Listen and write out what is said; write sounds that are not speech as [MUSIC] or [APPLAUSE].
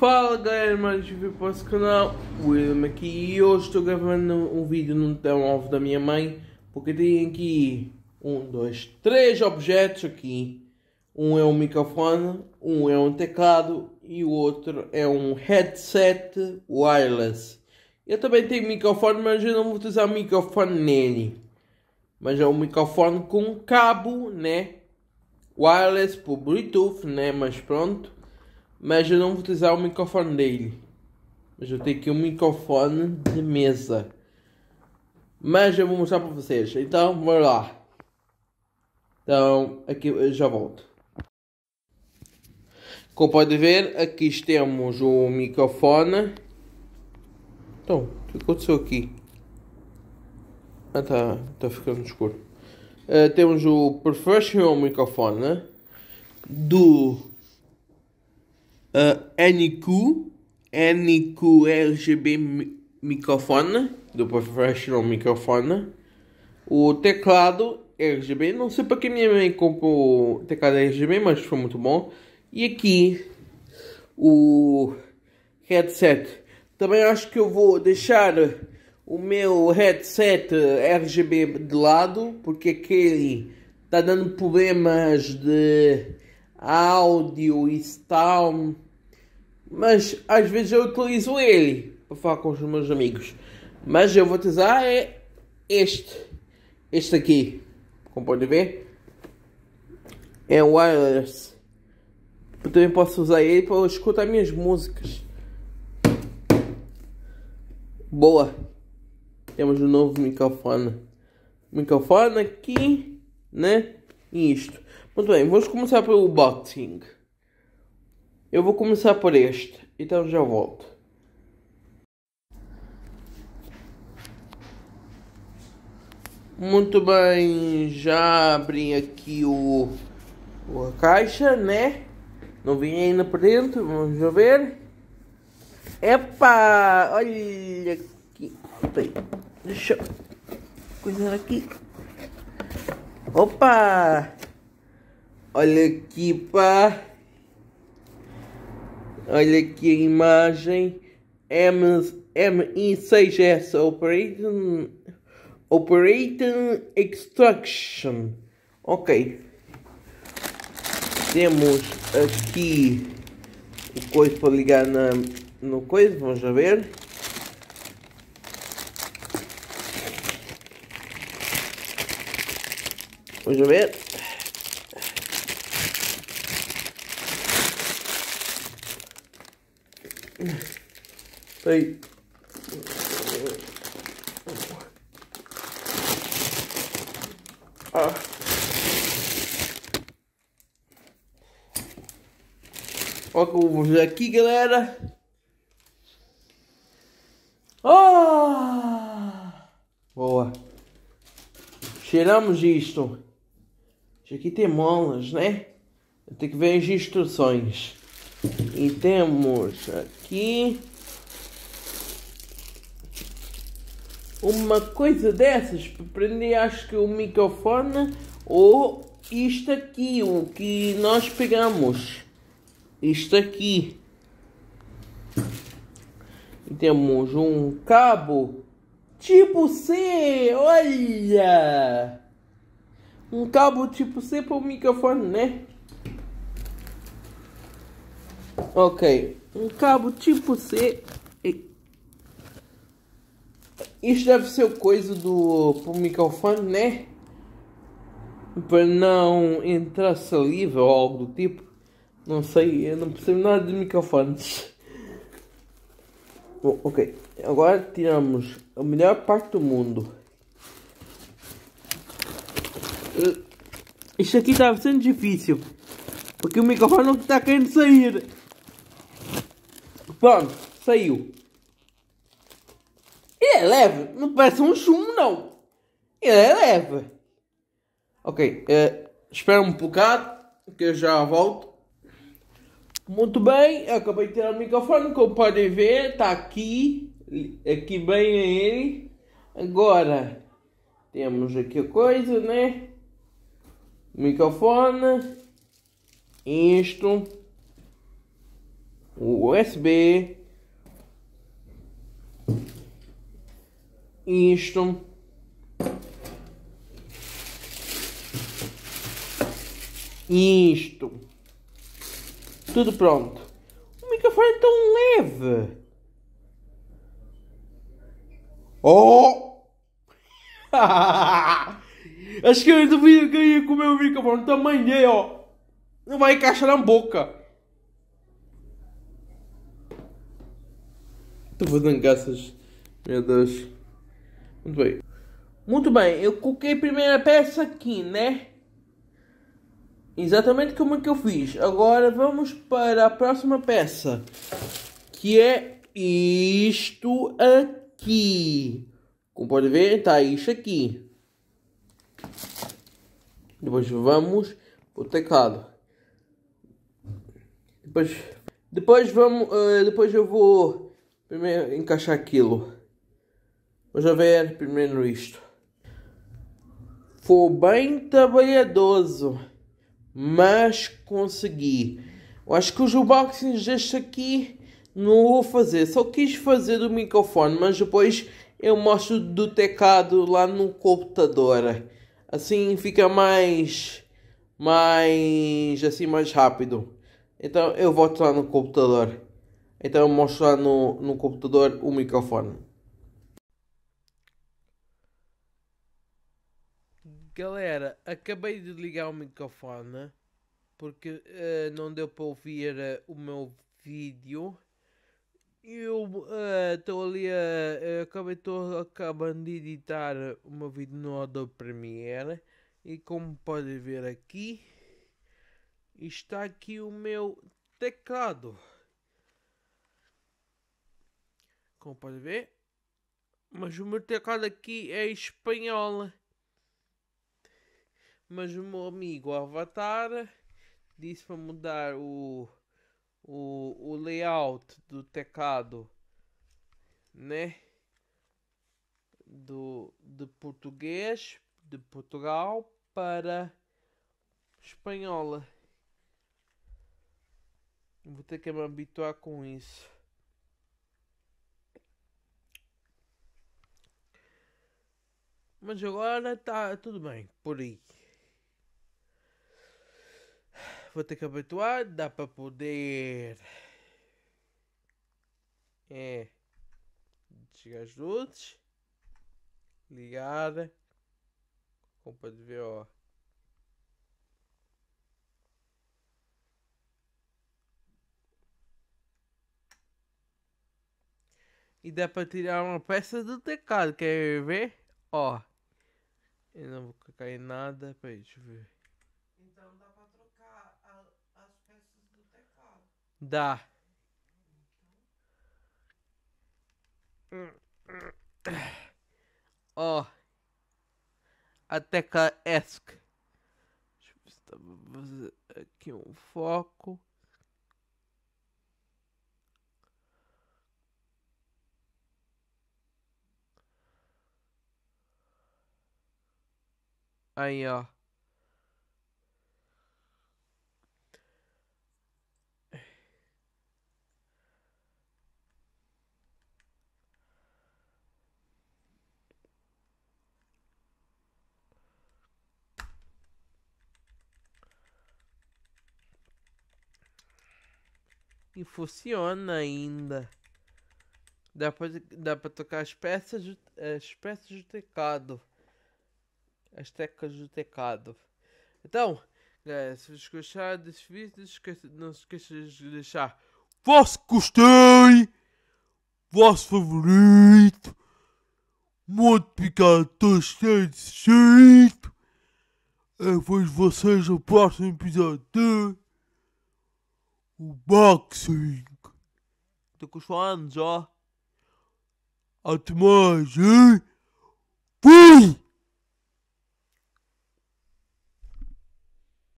Fala galera, mais um vídeo para o nosso canal, William aqui e hoje estou gravando um vídeo no telemóvel da minha mãe porque tem aqui um, dois, três objetos aqui um é um microfone, um é um teclado e o outro é um headset wireless eu também tenho microfone, mas eu não vou utilizar microfone nele mas é um microfone com cabo, né wireless por bluetooth, né, mas pronto mas eu não vou utilizar o microfone dele. Mas eu tenho aqui um microfone de mesa. Mas eu vou mostrar para vocês. Então, bora lá. Então, aqui eu já volto. Como pode ver, aqui temos o microfone. Então, o que aconteceu aqui? Ah, tá, tá ficando escuro. Uh, temos o Professional Microfone né? do uh, ah, NQ, NQ RGB microfone, do Professional Microfone. O teclado RGB, não sei para que minha mãe comprou teclado RGB, mas foi muito bom. E aqui o headset. Também acho que eu vou deixar o meu headset RGB de lado, porque aquele está dando problemas de áudio e tal. Mas às vezes eu utilizo ele para falar com os meus amigos. Mas eu vou utilizar é este. Este aqui. Como pode ver. É wireless. Eu também posso usar ele para escutar minhas músicas. Boa. Temos um novo microfone. Microfone aqui, né? E isto. Muito bem, vamos começar pelo boxing. Eu vou começar por este, então já volto. Muito bem, já abri aqui o, a caixa, né? Não vim ainda por dentro, vamos ver. Epa, olha aqui. deixa eu coisar aqui. Opa! Olha aqui, pá. Olha aqui a imagem. MI6S Operating, Operating Extraction. Ok. Temos aqui o coisa para ligar na, no coisa. Vamos ver. Vamos ver. Peraí. Ah. Olha como vamos aqui, galera. Ah! Boa. Cheiramos isto. Isso aqui tem molas, né? Tem que ver as instruções. E temos aqui uma coisa dessas. para Prender acho que o microfone ou isto aqui, o que nós pegamos. Isto aqui. E temos um cabo tipo C, olha! Um cabo tipo C para o microfone, né? Ok, um cabo tipo C. Isso deve ser coisa do pro microfone, né? Para não entrar saliva ou algo do tipo. Não sei, eu não percebo nada de microfones. Bom, ok, agora tiramos a melhor parte do mundo. Eh, isto aqui está sendo difícil. Porque o microfone não está querendo sair. Pronto, saiu. Ele é leve, não parece um chumbo, não. Ele é leve. Ok, uh, espera um bocado que eu já volto. Muito bem, eu acabei de tirar o microfone, como podem ver, está aqui, aqui bem ele. Agora, temos aqui a coisa, né? Microfone, isto um USB, isto. Isto. Tudo pronto. O microfone é tão leve. Oh! [LAUGHS] Acho que eu duvido que eu ia comer o microfone. Tamanho, é, ó. Não vai encaixar na boca. Estou fazendo graças. Meu Deus. Muito bem. Muito bem, eu coloquei a primeira peça aqui, né? Exatamente como é que eu fiz. Agora vamos para a próxima peça. Que é isto aqui. Como pode ver, está isto aqui. Depois vamos para o teclado. Depois, depois, vamos, uh, depois eu vou Primeiro encaixar aquilo. Vamos a ver primeiro isto. Foi bem trabalhadoso, mas consegui. Eu acho que os unboxings deste aqui não vou fazer. Só quis fazer do microfone, mas depois eu mostro do teclado lá no computador. Assim fica mais mais assim mais rápido. Então eu volto lá no computador. Então eu mostro lá no, no computador o microfone. Galera, acabei de ligar o microfone porque uh, não deu para ouvir uh, o meu vídeo. Eu estou uh, ali, uh, acabei tô acabando de editar o meu vídeo no Adobe Premiere e como podem ver aqui, está aqui o meu teclado como pode ver. Mas o meu teclado aqui é espanhol, Mas o meu amigo Avatar disse para mudar o, o, o layout do teclado, né? Do, de português de Portugal para espanhola. Vou ter que me habituar com isso. mas agora está tudo bem, por aí. Vou ter que habituar, dá para poder. É. Desligar as luzes. Ligar. Como de ver, ó. E dá para tirar uma peça do teclado, quer ver? Ó. Eu não vou cair em nada. Peraí, deixa eu ver. Então dá pra trocar a, as peças do teclado. Dá. Ó. Oh. A tecla ESC. Deixa eu ver se dá pra fazer aqui um foco. Aí, ó. E funciona ainda. Dá pra, dá pra tocar as peças, as peças de teclado as teclas do teclado. Então, galera, se vocês gostaram desse vídeo, não, não se esqueçam de deixar vosso gostei, vosso favorito, multiplicado todos os jeito. Eu vejo vocês no próximo episódio de Boxing. Estou com os fãs, ó. Até mais, hein? Fui!